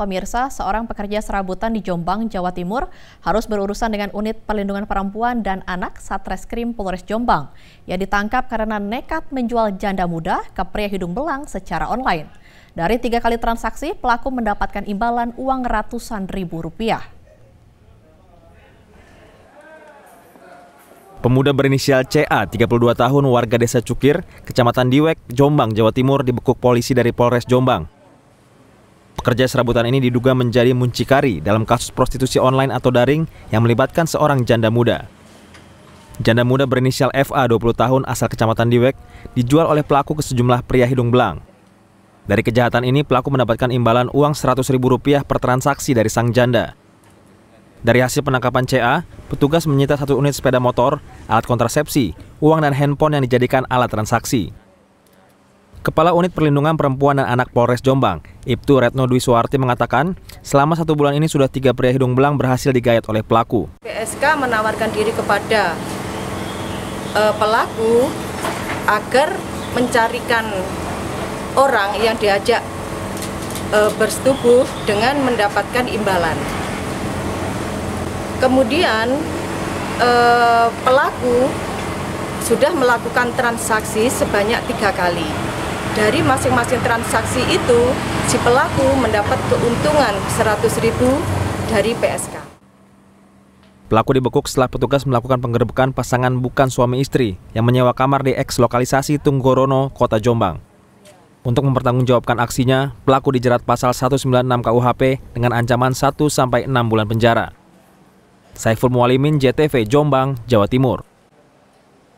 Pemirsa, seorang pekerja serabutan di Jombang, Jawa Timur harus berurusan dengan unit perlindungan perempuan dan anak Satreskrim Polres Jombang. Ia ditangkap karena nekat menjual janda muda ke pria hidung belang secara online. Dari tiga kali transaksi, pelaku mendapatkan imbalan uang ratusan ribu rupiah. Pemuda berinisial CA, 32 tahun, warga desa Cukir, Kecamatan Diwek, Jombang, Jawa Timur, dibekuk polisi dari Polres Jombang. Pekerja serabutan ini diduga menjadi muncikari dalam kasus prostitusi online atau daring yang melibatkan seorang janda muda. Janda muda berinisial FA 20 tahun asal kecamatan Diwek dijual oleh pelaku ke sejumlah pria hidung belang. Dari kejahatan ini, pelaku mendapatkan imbalan uang Rp100.000 per transaksi dari sang janda. Dari hasil penangkapan CA, petugas menyita satu unit sepeda motor, alat kontrasepsi, uang dan handphone yang dijadikan alat transaksi. Kepala Unit Perlindungan Perempuan dan Anak Polres Jombang, Ibtu Retno Dwi Suwarti mengatakan, selama satu bulan ini sudah tiga pria hidung belang berhasil digayat oleh pelaku. PSK menawarkan diri kepada uh, pelaku agar mencarikan orang yang diajak uh, bersetubuh dengan mendapatkan imbalan. Kemudian uh, pelaku sudah melakukan transaksi sebanyak tiga kali dari masing-masing transaksi itu si pelaku mendapat keuntungan 100.000 dari PSK. Pelaku dibekuk setelah petugas melakukan penggerebekan pasangan bukan suami istri yang menyewa kamar di eks lokalisasi Tunggorono, Kota Jombang. Untuk mempertanggungjawabkan aksinya, pelaku dijerat pasal 196 KUHP dengan ancaman 1 sampai 6 bulan penjara. Saiful Mualimin JTV Jombang, Jawa Timur.